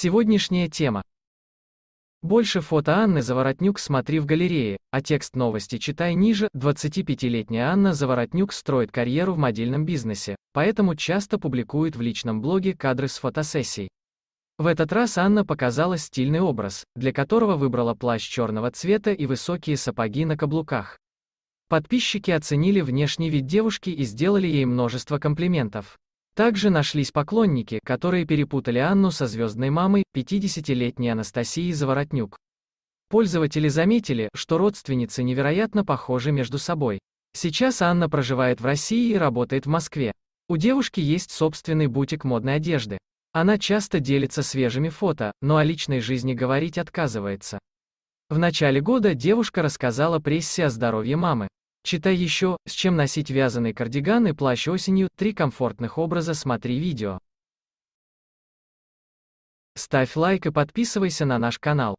Сегодняшняя тема. Больше фото Анны Заворотнюк смотри в галерее, а текст новости читай ниже. 25-летняя Анна Заворотнюк строит карьеру в модельном бизнесе, поэтому часто публикует в личном блоге кадры с фотосессий. В этот раз Анна показала стильный образ, для которого выбрала плащ черного цвета и высокие сапоги на каблуках. Подписчики оценили внешний вид девушки и сделали ей множество комплиментов. Также нашлись поклонники, которые перепутали Анну со звездной мамой, 50-летней Анастасией Заворотнюк. Пользователи заметили, что родственницы невероятно похожи между собой. Сейчас Анна проживает в России и работает в Москве. У девушки есть собственный бутик модной одежды. Она часто делится свежими фото, но о личной жизни говорить отказывается. В начале года девушка рассказала прессе о здоровье мамы. Читай еще, с чем носить вязаный кардиган и плащ осенью, три комфортных образа смотри видео. Ставь лайк и подписывайся на наш канал.